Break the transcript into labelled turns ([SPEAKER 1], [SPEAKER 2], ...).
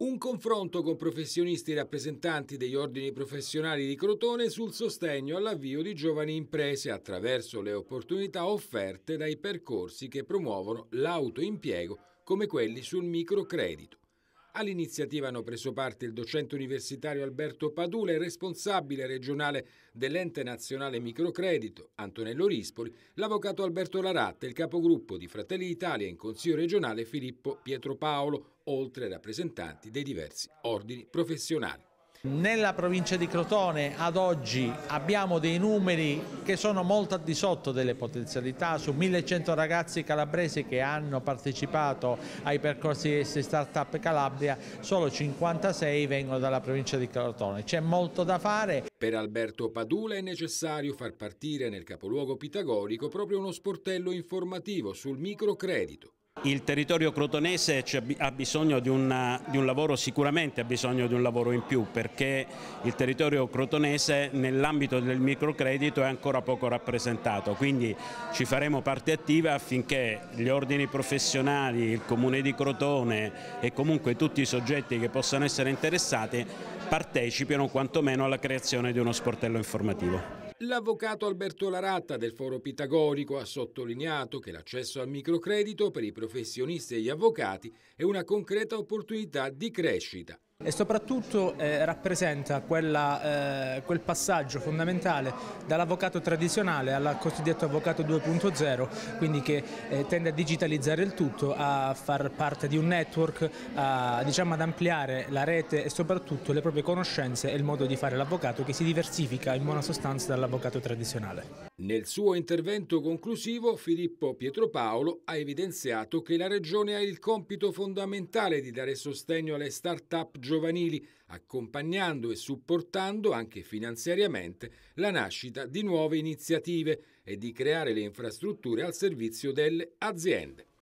[SPEAKER 1] Un confronto con professionisti rappresentanti degli ordini professionali di Crotone sul sostegno all'avvio di giovani imprese attraverso le opportunità offerte dai percorsi che promuovono l'autoimpiego come quelli sul microcredito. All'iniziativa hanno preso parte il docente universitario Alberto Padula e responsabile regionale dell'ente nazionale microcredito Antonello Rispoli, l'avvocato Alberto Laratta, e il capogruppo di Fratelli Italia in consiglio regionale Filippo Pietro Paolo, oltre ai rappresentanti dei diversi ordini professionali.
[SPEAKER 2] Nella provincia di Crotone ad oggi abbiamo dei numeri che sono molto al di sotto delle potenzialità, su 1100 ragazzi calabresi che hanno partecipato ai percorsi di Startup Calabria, solo 56 vengono dalla provincia di Crotone, c'è molto da fare.
[SPEAKER 1] Per Alberto Padula è necessario far partire nel capoluogo pitagorico proprio uno sportello informativo
[SPEAKER 3] sul microcredito il territorio crotonese ha bisogno di, una, di, un lavoro, sicuramente ha bisogno di un lavoro in più perché il territorio crotonese nell'ambito del microcredito è ancora poco rappresentato, quindi ci faremo parte attiva affinché gli ordini professionali, il comune di Crotone e comunque tutti i soggetti che possano essere interessati partecipino quantomeno alla creazione di uno sportello informativo.
[SPEAKER 1] L'avvocato Alberto Laratta del Foro Pitagorico ha sottolineato che l'accesso al microcredito per i professionisti e gli avvocati è una concreta opportunità di crescita
[SPEAKER 4] e soprattutto eh, rappresenta quella, eh, quel passaggio fondamentale dall'avvocato tradizionale al cosiddetto avvocato 2.0, quindi che eh, tende a digitalizzare il tutto, a far parte di un network, a, diciamo, ad ampliare la rete e soprattutto le proprie conoscenze e il modo di fare l'avvocato che si diversifica in buona sostanza dall'avvocato tradizionale.
[SPEAKER 1] Nel suo intervento conclusivo Filippo Pietropaolo ha evidenziato che la Regione ha il compito fondamentale di dare sostegno alle start-up giovanili, accompagnando e supportando anche finanziariamente la nascita di nuove iniziative e di creare le infrastrutture al servizio delle aziende.